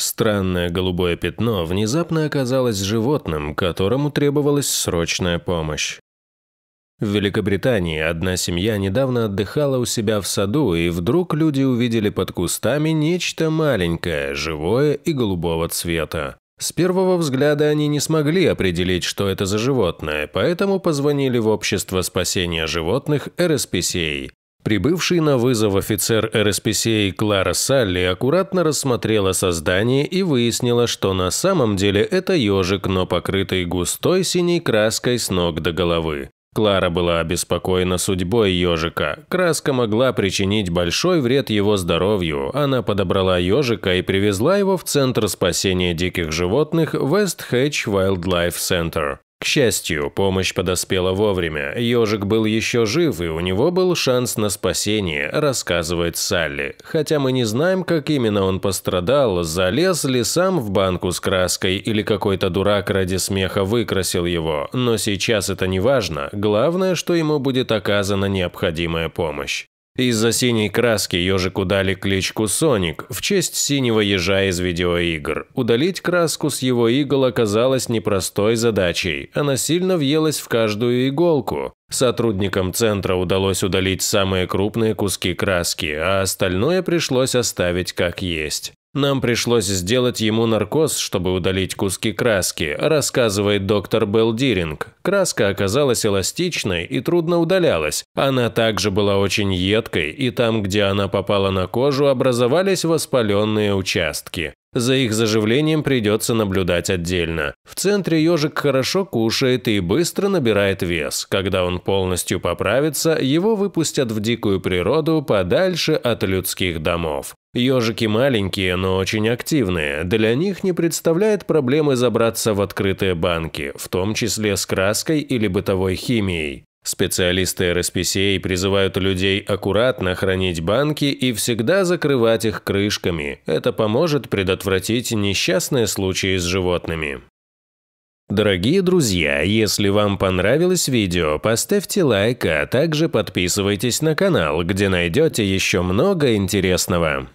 Странное голубое пятно внезапно оказалось животным, которому требовалась срочная помощь. В Великобритании одна семья недавно отдыхала у себя в саду, и вдруг люди увидели под кустами нечто маленькое, живое и голубого цвета. С первого взгляда они не смогли определить, что это за животное, поэтому позвонили в Общество спасения животных РСПСА. Прибывший на вызов офицер РСПСА Клара Салли аккуратно рассмотрела создание и выяснила, что на самом деле это ежик, но покрытый густой синей краской с ног до головы. Клара была обеспокоена судьбой ежика. Краска могла причинить большой вред его здоровью. Она подобрала ежика и привезла его в Центр спасения диких животных West Hedge Wildlife Center. К счастью, помощь подоспела вовремя. Ежик был еще жив, и у него был шанс на спасение, рассказывает Салли. Хотя мы не знаем, как именно он пострадал, залез ли сам в банку с краской или какой-то дурак ради смеха выкрасил его, но сейчас это не важно. Главное, что ему будет оказана необходимая помощь. Из-за синей краски ежику дали кличку Соник в честь синего ежа из видеоигр. Удалить краску с его игл оказалось непростой задачей, она сильно въелась в каждую иголку. Сотрудникам центра удалось удалить самые крупные куски краски, а остальное пришлось оставить как есть. Нам пришлось сделать ему наркоз, чтобы удалить куски краски, рассказывает доктор Белл Диринг. Краска оказалась эластичной и трудно удалялась. Она также была очень едкой, и там, где она попала на кожу, образовались воспаленные участки. За их заживлением придется наблюдать отдельно. В центре ежик хорошо кушает и быстро набирает вес. Когда он полностью поправится, его выпустят в дикую природу подальше от людских домов. Ежики маленькие, но очень активные. Для них не представляет проблемы забраться в открытые банки, в том числе с краской или бытовой химией. Специалисты RSPCA призывают людей аккуратно хранить банки и всегда закрывать их крышками. Это поможет предотвратить несчастные случаи с животными. Дорогие друзья, если вам понравилось видео, поставьте лайк, а также подписывайтесь на канал, где найдете еще много интересного.